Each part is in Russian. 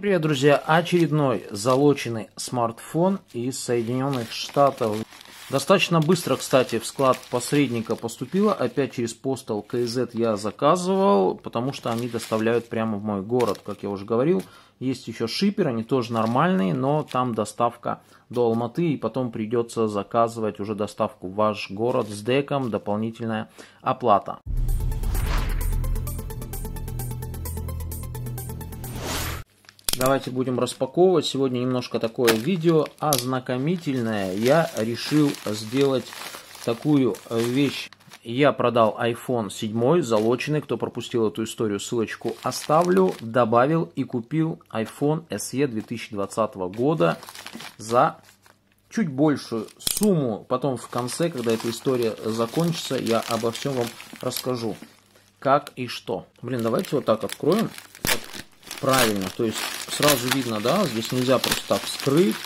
Привет, друзья! Очередной залоченный смартфон из Соединенных Штатов. Достаточно быстро, кстати, в склад посредника поступило. Опять через Postal KZ я заказывал, потому что они доставляют прямо в мой город, как я уже говорил. Есть еще шипер, они тоже нормальные, но там доставка до Алматы, и потом придется заказывать уже доставку в ваш город с деком, дополнительная оплата. Давайте будем распаковывать. Сегодня немножко такое видео ознакомительное. Я решил сделать такую вещь. Я продал iPhone 7 залоченный. Кто пропустил эту историю, ссылочку оставлю. Добавил и купил iPhone SE 2020 года за чуть большую сумму. Потом в конце, когда эта история закончится, я обо всем вам расскажу. Как и что. Блин, давайте вот так откроем правильно. То есть сразу видно, да, здесь нельзя просто так вскрыть.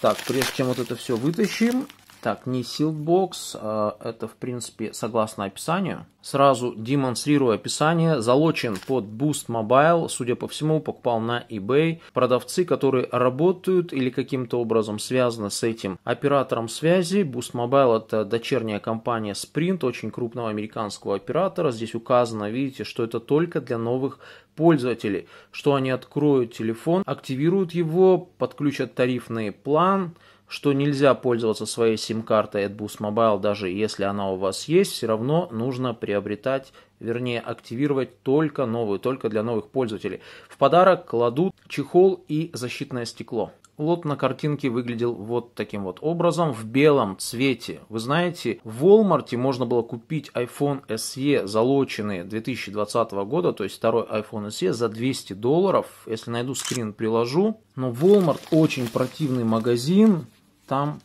Так, прежде чем вот это все вытащим, так, не Sealbox, а это, в принципе, согласно описанию. Сразу демонстрирую описание. Залочен под Boost Mobile, судя по всему, покупал на eBay. Продавцы, которые работают или каким-то образом связаны с этим оператором связи. Boost Mobile – это дочерняя компания Sprint, очень крупного американского оператора. Здесь указано, видите, что это только для новых пользователей, что они откроют телефон, активируют его, подключат тарифный план – что нельзя пользоваться своей сим-картой от Boost Mobile, даже если она у вас есть, все равно нужно приобретать, вернее активировать только новую, только для новых пользователей. В подарок кладут чехол и защитное стекло. Лот на картинке выглядел вот таким вот образом, в белом цвете. Вы знаете, в Walmart можно было купить iPhone SE, залоченные 2020 года, то есть второй iPhone SE, за 200 долларов. Если найду скрин, приложу. Но Walmart очень противный магазин, там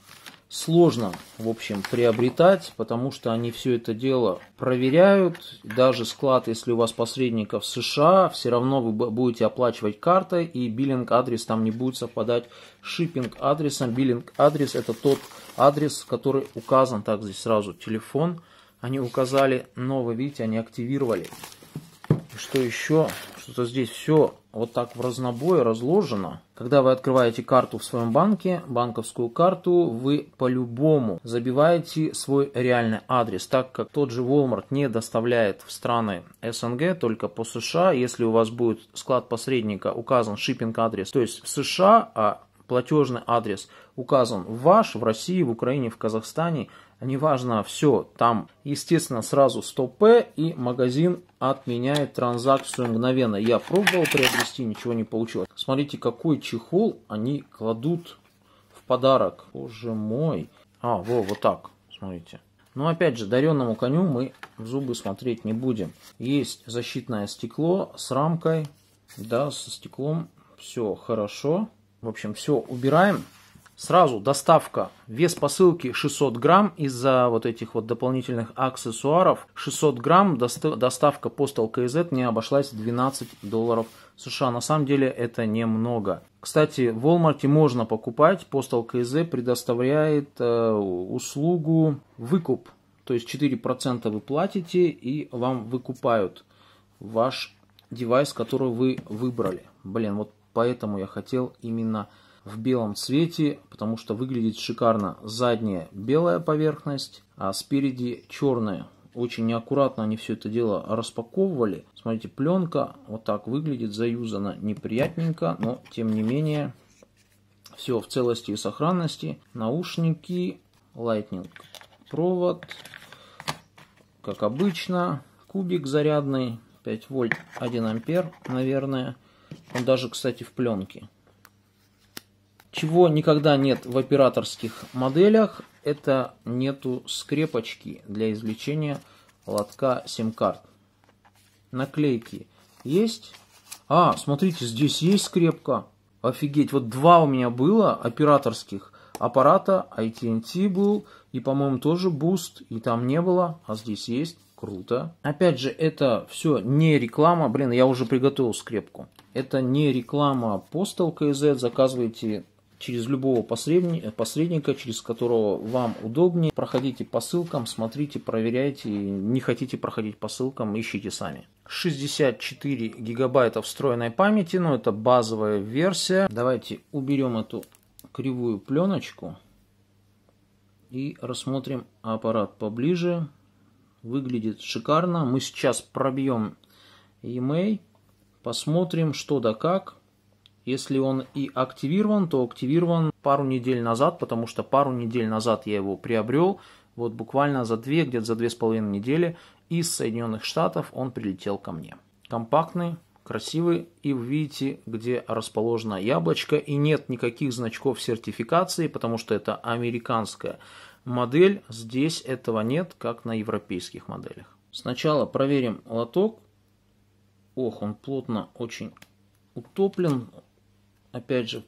сложно, в общем, приобретать, потому что они все это дело проверяют. Даже склад, если у вас посредников США, все равно вы будете оплачивать картой, и биллинг-адрес там не будет совпадать с шиппинг-адресом. Биллинг-адрес – это тот адрес, который указан, так здесь сразу телефон. Они указали новый, видите, они активировали. И что еще? Что-то здесь все вот так в разнобой разложено. Когда вы открываете карту в своем банке, банковскую карту, вы по-любому забиваете свой реальный адрес, так как тот же Walmart не доставляет в страны СНГ, только по США. Если у вас будет склад посредника указан шиппинг-адрес, то есть в США, а платежный адрес указан ваш, в России, в Украине, в Казахстане, неважно, все, там, естественно, сразу 100p, и магазин отменяет транзакцию мгновенно. Я пробовал приобрести, ничего не получилось. Смотрите, какой чехол они кладут в подарок. Боже мой. А, во, вот так, смотрите. Но ну, опять же, даренному коню мы в зубы смотреть не будем. Есть защитное стекло с рамкой, да, со стеклом. Все хорошо. В общем, все убираем. Сразу доставка. Вес посылки 600 грамм из-за вот этих вот дополнительных аксессуаров. 600 грамм доставка Postal KZ не обошлась 12 долларов США. На самом деле это немного. Кстати, в Walmart можно покупать. Postal KZ предоставляет э, услугу выкуп. То есть 4% вы платите и вам выкупают ваш девайс, который вы выбрали. Блин, вот поэтому я хотел именно в белом цвете, потому что выглядит шикарно. Задняя белая поверхность, а спереди черная. Очень неаккуратно они все это дело распаковывали. Смотрите, пленка вот так выглядит, заюзана неприятненько, но тем не менее все в целости и сохранности. Наушники, Lightning провод, как обычно, кубик зарядный, 5 вольт, 1 ампер, наверное. Он даже, кстати, в пленке. Чего никогда нет в операторских моделях, это нету скрепочки для извлечения лотка сим-карт. Наклейки есть. А, смотрите, здесь есть скрепка. Офигеть, вот два у меня было операторских аппарата. AT&T был, и, по-моему, тоже Boost, и там не было, а здесь есть. Круто. Опять же, это все не реклама. Блин, я уже приготовил скрепку. Это не реклама Postal KZ. Заказывайте через любого э, посредника, через которого вам удобнее. Проходите по ссылкам, смотрите, проверяйте. Не хотите проходить по ссылкам, ищите сами. 64 гигабайта встроенной памяти, но ну, это базовая версия. Давайте уберем эту кривую пленочку и рассмотрим аппарат поближе. Выглядит шикарно. Мы сейчас пробьем EMA, посмотрим что да как. Если он и активирован, то активирован пару недель назад, потому что пару недель назад я его приобрел, вот буквально за две, где-то за две с половиной недели из Соединенных Штатов он прилетел ко мне. Компактный, красивый, и вы видите, где расположено яблочко, и нет никаких значков сертификации, потому что это американская модель, здесь этого нет, как на европейских моделях. Сначала проверим лоток. Ох, он плотно очень утоплен, Опять же,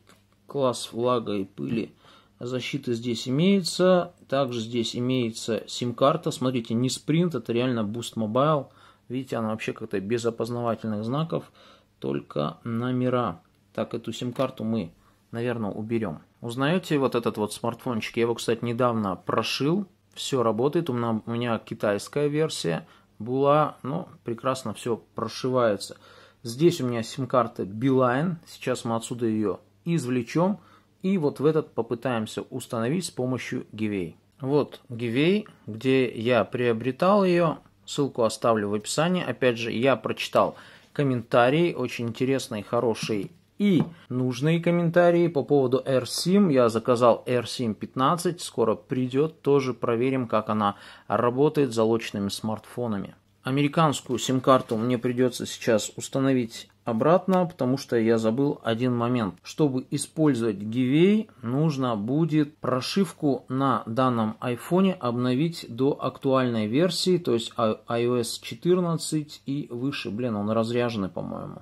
класс влага и пыли защиты здесь имеется. Также здесь имеется сим-карта. Смотрите, не спринт, это реально Boost Mobile. Видите, она вообще как-то без опознавательных знаков, только номера. Так, эту сим-карту мы, наверное, уберем. Узнаете вот этот вот смартфончик? Я его, кстати, недавно прошил. Все работает. У меня, у меня китайская версия была, но ну, прекрасно все прошивается. Здесь у меня сим-карта Beeline. Сейчас мы отсюда ее извлечем. И вот в этот попытаемся установить с помощью Givey. Вот Givey, где я приобретал ее. Ссылку оставлю в описании. Опять же, я прочитал комментарии, очень интересные, хорошие и нужные комментарии по поводу AirSim. Я заказал AirSim 15, скоро придет, тоже проверим, как она работает с залоченными смартфонами. Американскую сим-карту мне придется сейчас установить обратно, потому что я забыл один момент. Чтобы использовать Гивей, нужно будет прошивку на данном айфоне обновить до актуальной версии, то есть а, iOS 14 и выше. Блин, он разряженный, по-моему.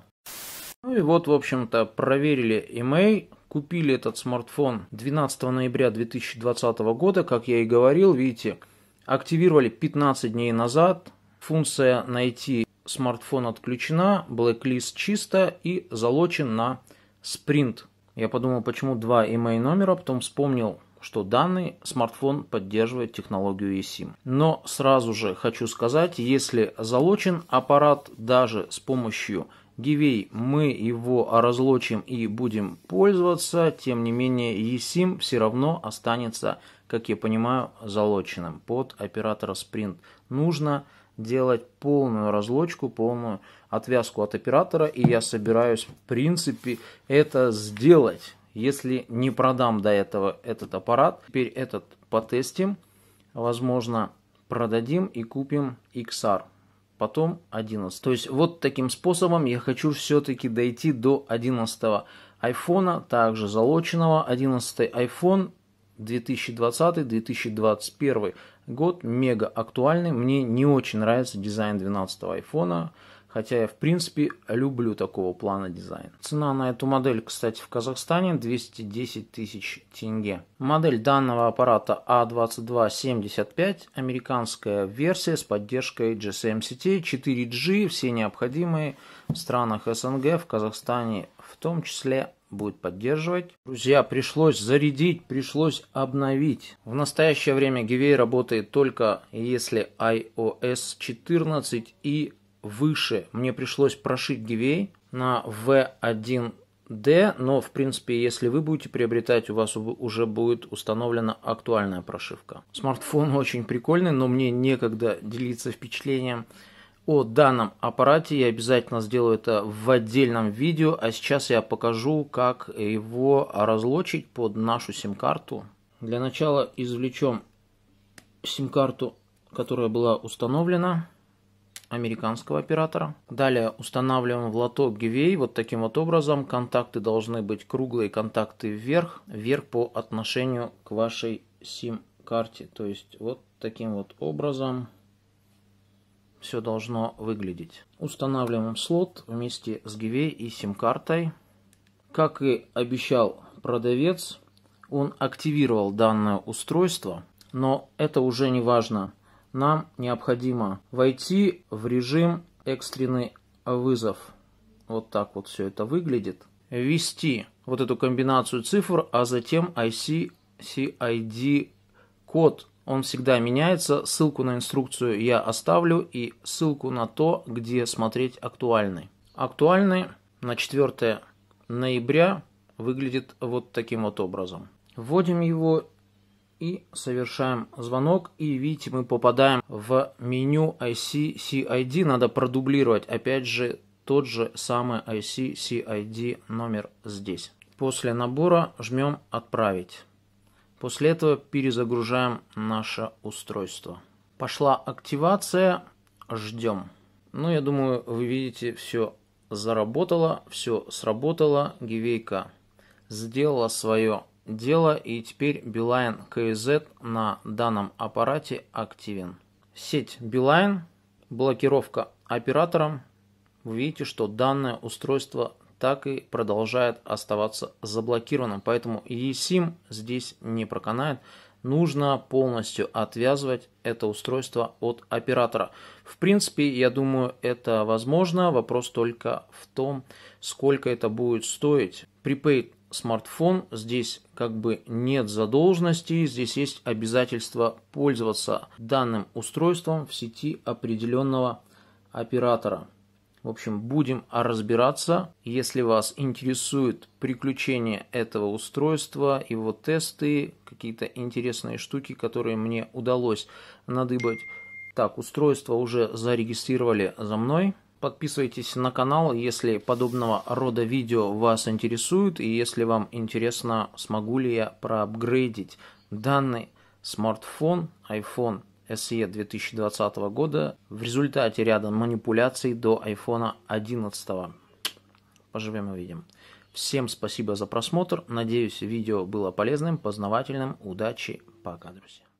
Ну и вот, в общем-то, проверили email, купили этот смартфон 12 ноября 2020 года, как я и говорил, видите, активировали 15 дней назад, Функция «Найти смартфон» отключена, blacklist чисто и залочен на Sprint. Я подумал, почему два email номера, потом вспомнил, что данный смартфон поддерживает технологию eSIM. Но сразу же хочу сказать, если залочен аппарат даже с помощью Гивей мы его разлочим и будем пользоваться, тем не менее eSIM все равно останется, как я понимаю, залоченным под оператора Sprint. Нужно делать полную разлочку, полную отвязку от оператора, и я собираюсь, в принципе, это сделать. Если не продам до этого этот аппарат, теперь этот потестим, возможно, продадим и купим XR, потом 11. То есть вот таким способом я хочу все-таки дойти до 11 айфона, также залоченного 11 iPhone 2020-2021 год, мега актуальный. Мне не очень нравится дизайн 12 айфона, хотя я в принципе люблю такого плана дизайн. Цена на эту модель, кстати, в Казахстане 210 тысяч тенге. Модель данного аппарата A2275, а американская версия с поддержкой GSM сетей 4G, все необходимые в странах СНГ, в Казахстане в том числе будет поддерживать. Друзья, пришлось зарядить, пришлось обновить. В настоящее время Гивей работает только если iOS 14 и выше. Мне пришлось прошить Гивей на V1 D, но в принципе, если вы будете приобретать, у вас уже будет установлена актуальная прошивка. Смартфон очень прикольный, но мне некогда делиться впечатлением о данном аппарате. Я обязательно сделаю это в отдельном видео, а сейчас я покажу, как его разлочить под нашу сим-карту. Для начала извлечем сим-карту, которая была установлена американского оператора. Далее устанавливаем в лоток GVA вот таким вот образом. Контакты должны быть круглые, контакты вверх, вверх по отношению к вашей сим-карте. То есть вот таким вот образом все должно выглядеть. Устанавливаем слот вместе с гивей и сим-картой. Как и обещал продавец, он активировал данное устройство, но это уже не важно. Нам необходимо войти в режим экстренный вызов. Вот так вот все это выглядит. Ввести вот эту комбинацию цифр, а затем iccid код он всегда меняется. Ссылку на инструкцию я оставлю и ссылку на то, где смотреть актуальный. Актуальный на 4 ноября выглядит вот таким вот образом. Вводим его и совершаем звонок. И видите, мы попадаем в меню ICCID. Надо продублировать опять же тот же самый ICCID номер здесь. После набора жмем «Отправить». После этого перезагружаем наше устройство. Пошла активация, ждем. Ну, я думаю, вы видите, все заработало, все сработало. Гивейка сделала свое дело, и теперь билайн КЗ на данном аппарате активен. Сеть билайн, блокировка оператором. Вы видите, что данное устройство так и продолжает оставаться заблокированным. Поэтому eSIM здесь не проканает. Нужно полностью отвязывать это устройство от оператора. В принципе, я думаю, это возможно. Вопрос только в том, сколько это будет стоить. Prepaid смартфон, здесь как бы нет задолженности, здесь есть обязательство пользоваться данным устройством в сети определенного оператора. В общем, будем разбираться. Если вас интересует приключение этого устройства, его тесты, какие-то интересные штуки, которые мне удалось надыбать. Так, устройство уже зарегистрировали за мной. Подписывайтесь на канал, если подобного рода видео вас интересует, и если вам интересно, смогу ли я проапгрейдить данный смартфон iPhone SE 2020 года в результате ряда манипуляций до iPhone 11. Поживем и увидим. Всем спасибо за просмотр. Надеюсь, видео было полезным, познавательным. Удачи. Пока, друзья.